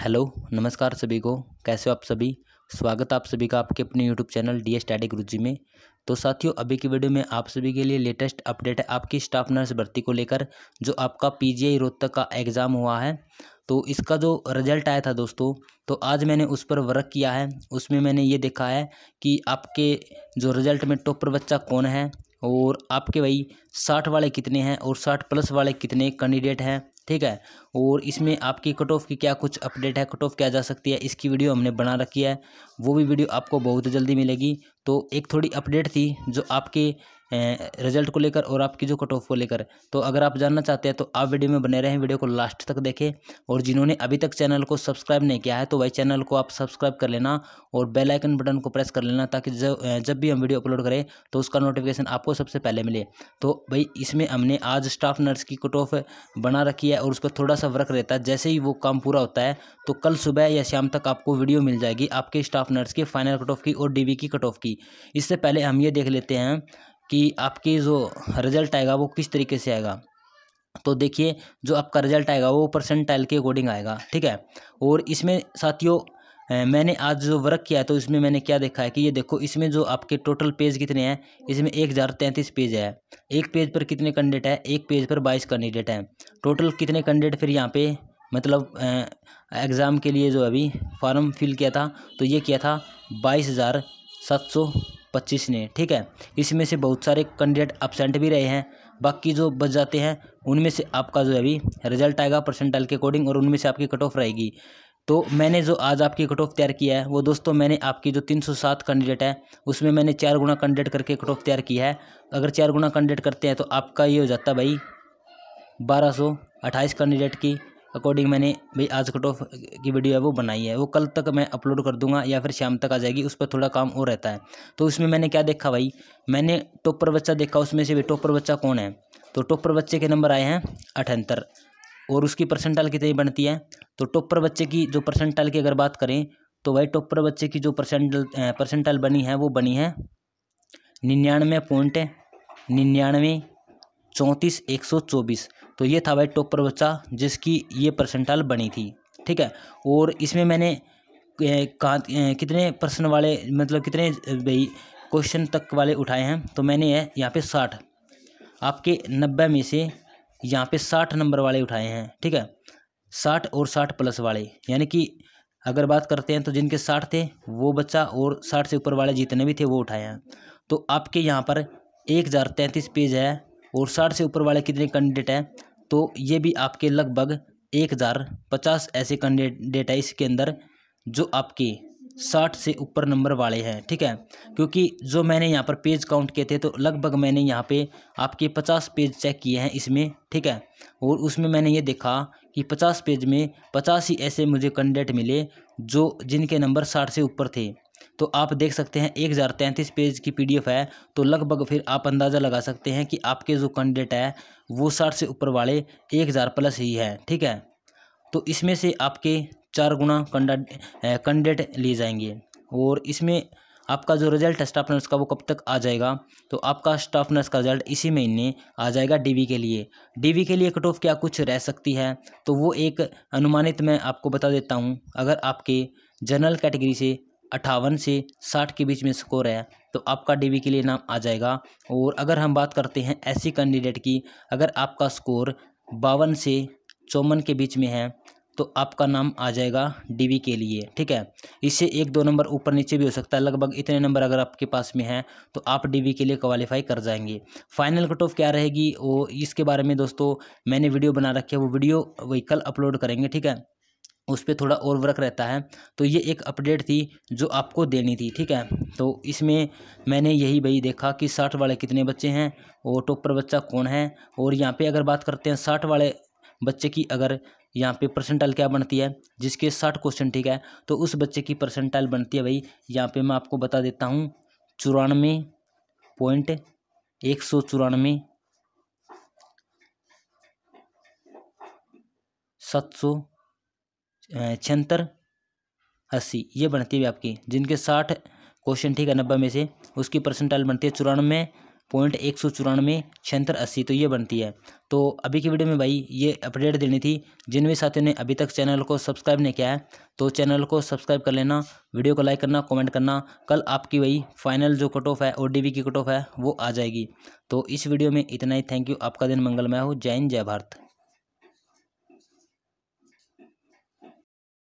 hello नमस्कार सभी को कैसे हो आप सभी स्वागत आप सभी का आपके अपने YouTube channel the study Guruji में तो साथियों अभी की वीडियो में आप सभी के लिए लेटेस्ट अपडेट है आपकी स्टाफ नर्स भर्ती को लेकर जो आपका पीजीआई रोहतक का एग्ज़ाम हुआ है तो इसका जो रिजल्ट आया था दोस्तों तो आज मैंने उस पर वर्क किया है उसमें मैंने ये देखा है कि आपके जो रिजल्ट में टॉपर बच्चा कौन है और आपके भाई साठ वाले कितने हैं और साठ प्लस वाले कितने कैंडिडेट हैं ठीक है और इसमें आपकी कट ऑफ की क्या कुछ अपडेट है कट ऑफ क्या जा सकती है इसकी वीडियो हमने बना रखी है वो भी वीडियो आपको बहुत जल्दी मिलेगी तो एक थोड़ी अपडेट थी जो आपके रिजल्ट को लेकर और आपकी जो कट ऑफ को लेकर तो अगर आप जानना चाहते हैं तो आप वीडियो में बने रहें वीडियो को लास्ट तक देखें और जिन्होंने अभी तक चैनल को सब्सक्राइब नहीं किया है तो वही चैनल को आप सब्सक्राइब कर लेना और बेल आइकन बटन को प्रेस कर लेना ताकि जब जब भी हम वीडियो अपलोड करें तो उसका नोटिफिकेशन आपको सबसे पहले मिले तो भाई इसमें हमने आज स्टाफ नर्स की कट ऑफ बना रखी है और उसका थोड़ा सा वर्क रहता है जैसे ही वो काम पूरा होता है तो कल सुबह या शाम तक आपको वीडियो मिल जाएगी आपके स्टाफ नर्स की फाइनल कट ऑफ की और डीवी की कट ऑफ की इससे पहले हम ये देख लेते हैं कि आपकी जो रिजल्ट आएगा वो किस तरीके से आएगा तो देखिए जो आपका रिजल्ट आएगा वो परसेंटाइल के अकॉर्डिंग आएगा ठीक है और इसमें साथियों मैंने आज जो वर्क किया है तो इसमें मैंने क्या देखा है कि ये देखो इसमें जो आपके टोटल पेज कितने हैं इसमें एक हज़ार तैंतीस पेज है एक पेज पर कितने कैंडिडेट है एक पेज पर बाईस कैंडिडेट हैं टोटल कितने कैंडिडेट फिर यहाँ पे मतलब एग्ज़ाम के लिए जो अभी फॉर्म फिल किया था तो ये किया था बाईस हज़ार सात सौ पच्चीस ने ठीक है इसमें से बहुत सारे कैंडिडेट अपसेंट भी रहे हैं बाकी जो बच जाते हैं उनमें से आपका जो है अभी रिजल्ट आएगा परसेंटाइल के अकॉर्डिंग और उनमें से आपकी कट ऑफ रहेगी तो मैंने जो आज आपकी कट ऑफ तैयार किया है वो दोस्तों मैंने आपकी जो 307 कैंडिडेट है उसमें मैंने चार गुना कैंडिडेट करके कट ऑफ तैयार किया है अगर चार गुना कैंडिडेट करते हैं तो आपका ये हो जाता है भाई बारह सौ अट्ठाईस कैंडिडेट की अकॉर्डिंग मैंने भाई आज कट ऑफ की वीडियो है वो बनाई है वो कल तक मैं अपलोड कर दूंगा या फिर शाम तक आ जाएगी उस पर थोड़ा काम और रहता है तो उसमें मैंने क्या देखा भाई मैंने टॉपर बच्चा देखा उसमें से भी टॉपर बच्चा कौन है तो टॉपर बच्चे के नंबर आए हैं अठहत्तर और उसकी परसेंटाइल कितनी बनती है तो टॉपर बच्चे की जो परसेंटाइल की अगर बात करें तो भाई टॉपर बच्चे की जो परसेंटल परसेंटाइल बनी है वो बनी है निन्यानवे पॉइंट निन्यानवे चौंतीस एक सौ चौबीस तो ये था भाई टॉप पर बच्चा जिसकी ये परसेंटाइल बनी थी ठीक है और इसमें मैंने कहा कितने पर्सन वाले मतलब कितने भाई क्वेश्चन तक वाले उठाए हैं तो मैंने है यहाँ पे साठ आपके नब्बे में से यहाँ पे साठ नंबर वाले उठाए हैं ठीक है साठ और साठ प्लस वाले यानी कि अगर बात करते हैं तो जिनके साठ थे वो बच्चा और साठ से ऊपर वाले जितने भी थे वो उठाए हैं तो आपके यहाँ पर एक हज़ार तैंतीस पेज है और साठ से ऊपर वाले कितने कैंडिडेट हैं तो ये भी आपके लगभग एक हज़ार पचास ऐसे कैंडिडेट है इसके अंदर जो आपके साठ से ऊपर नंबर वाले हैं ठीक है क्योंकि जो मैंने यहाँ पर पेज काउंट किए थे तो लगभग मैंने यहाँ पे आपके पचास पेज चेक किए हैं इसमें ठीक है और उसमें मैंने ये देखा कि पचास पेज में पचास ही ऐसे मुझे कैंडिडेट मिले जो जिनके नंबर साठ से ऊपर थे तो आप देख सकते हैं एक हज़ार तैंतीस पेज की पीडीएफ है तो लगभग फिर आप अंदाज़ा लगा सकते हैं कि आपके जो कैंडिडेट है वो साठ से ऊपर वाले एक हज़ार प्लस ही है ठीक है तो इसमें से आपके चार गुना कैंडिडेट लिए जाएंगे और इसमें आपका जो रिजल्ट है स्टाफ नर्स का वो कब तक आ जाएगा तो आपका स्टाफ नर्स का रिजल्ट इसी महीने आ जाएगा डीवी के लिए डीवी के लिए कट ऑफ क्या कुछ रह सकती है तो वो एक अनुमानित मैं आपको बता देता हूँ अगर आपके जनरल कैटेगरी से अट्ठावन से साठ के बीच में स्कोर है तो आपका डीबी के लिए नाम आ जाएगा और अगर हम बात करते हैं ऐसी कैंडिडेट की अगर आपका स्कोर बावन से चौवन के बीच में है तो आपका नाम आ जाएगा डीवी के लिए ठीक है इससे एक दो नंबर ऊपर नीचे भी हो सकता है लगभग इतने नंबर अगर आपके पास में है तो आप डीवी के लिए क्वालिफाई कर जाएंगे फाइनल कट ऑफ क्या रहेगी वो इसके बारे में दोस्तों मैंने वीडियो बना रखी है वो वीडियो वही कल अपलोड करेंगे ठीक है उस पर थोड़ा और वर्क रहता है तो ये एक अपडेट थी जो आपको देनी थी ठीक है तो इसमें मैंने यही भाई देखा कि साठ वाले कितने बच्चे हैं और टॉपर बच्चा कौन है और यहाँ पे अगर बात करते हैं साठ वाले बच्चे की अगर यहाँ पे परसेंटाइल क्या बनती है जिसके साठ क्वेश्चन ठीक है तो उस बच्चे की परसेंटाइल बनती है भाई यहाँ पर मैं आपको बता देता हूँ चौरानवे पॉइंट एक सौ चौरानवे सात सौ छिहत्तर अस्सी ये बनती है आपकी जिनके साठ क्वेश्चन ठीक है नब्बे में से उसकी परसेंटाइल बनती है चौरानवे पॉइंट एक सौ चौरानवे छिहत्तर अस्सी तो ये बनती है तो अभी की वीडियो में भाई ये अपडेट देनी थी जिन भी साथियों ने अभी तक चैनल को सब्सक्राइब नहीं किया है तो चैनल को सब्सक्राइब कर लेना वीडियो को लाइक करना कमेंट करना कल आपकी वही फाइनल जो कट ऑफ है ओ की कट ऑफ है वो आ जाएगी तो इस वीडियो में इतना ही थैंक यू आपका दिन मंगलमय हो जय हिंद जय भारत